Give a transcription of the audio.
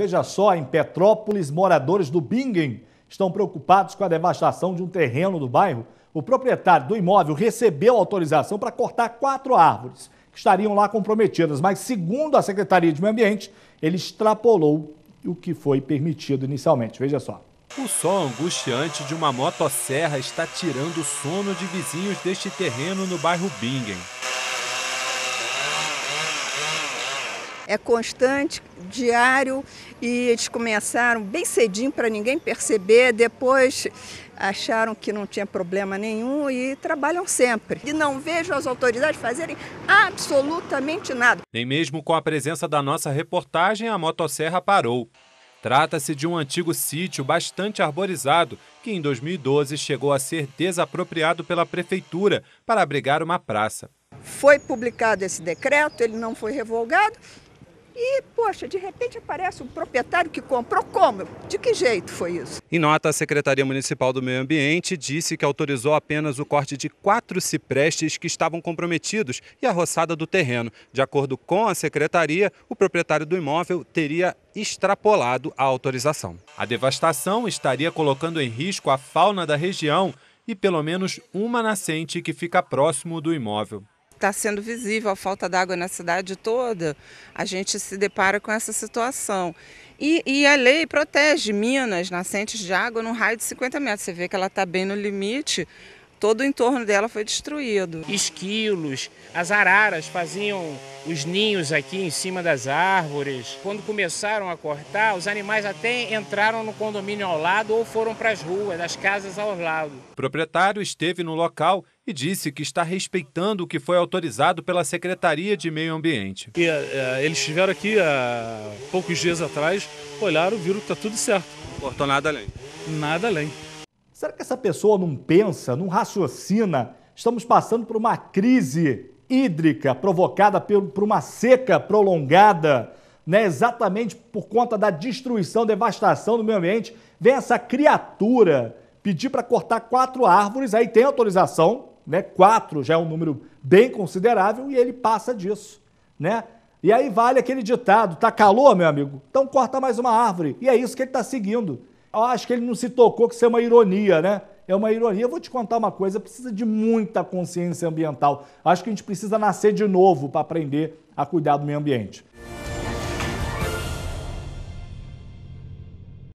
Veja só, em Petrópolis, moradores do Bingen estão preocupados com a devastação de um terreno do bairro. O proprietário do imóvel recebeu autorização para cortar quatro árvores que estariam lá comprometidas, mas segundo a Secretaria de Meio Ambiente, ele extrapolou o que foi permitido inicialmente. Veja só. O som angustiante de uma motosserra está tirando o sono de vizinhos deste terreno no bairro Bingen. é constante, diário, e eles começaram bem cedinho para ninguém perceber, depois acharam que não tinha problema nenhum e trabalham sempre. E não vejo as autoridades fazerem absolutamente nada. Nem mesmo com a presença da nossa reportagem, a motosserra parou. Trata-se de um antigo sítio bastante arborizado que em 2012 chegou a ser desapropriado pela prefeitura para abrigar uma praça. Foi publicado esse decreto, ele não foi revogado e, poxa, de repente aparece um proprietário que comprou como? De que jeito foi isso? Em nota, a Secretaria Municipal do Meio Ambiente disse que autorizou apenas o corte de quatro ciprestes que estavam comprometidos e a roçada do terreno. De acordo com a secretaria, o proprietário do imóvel teria extrapolado a autorização. A devastação estaria colocando em risco a fauna da região e pelo menos uma nascente que fica próximo do imóvel está sendo visível a falta d'água na cidade toda, a gente se depara com essa situação. E, e, a lei protege minas nascentes de água num raio de 50 metros. Você vê que ela está bem no limite, todo o entorno dela foi destruído. Esquilos, as araras faziam os ninhos aqui em cima das árvores. Quando começaram a cortar, os animais até entraram no condomínio ao lado ou foram para as ruas, as casas ao lado. O proprietário esteve no local e disse que está respeitando o que foi autorizado pela Secretaria de Meio Ambiente. E, é, eles estiveram aqui há eh, poucos dias atrás, olharam, viram que está tudo certo. Cortou nada além. Nada além. Será que essa pessoa não pensa, não raciocina? Estamos passando por uma crise hídrica provocada por uma seca prolongada. Né, exatamente por conta da destruição, devastação do meio ambiente, vem essa criatura pedir para cortar quatro árvores, aí tem autorização, né? quatro já é um número bem considerável e ele passa disso, né? E aí vale aquele ditado, tá calor, meu amigo? Então corta mais uma árvore. E é isso que ele está seguindo. Eu acho que ele não se tocou que isso é uma ironia, né? É uma ironia. Eu vou te contar uma coisa, precisa de muita consciência ambiental. Acho que a gente precisa nascer de novo para aprender a cuidar do meio ambiente.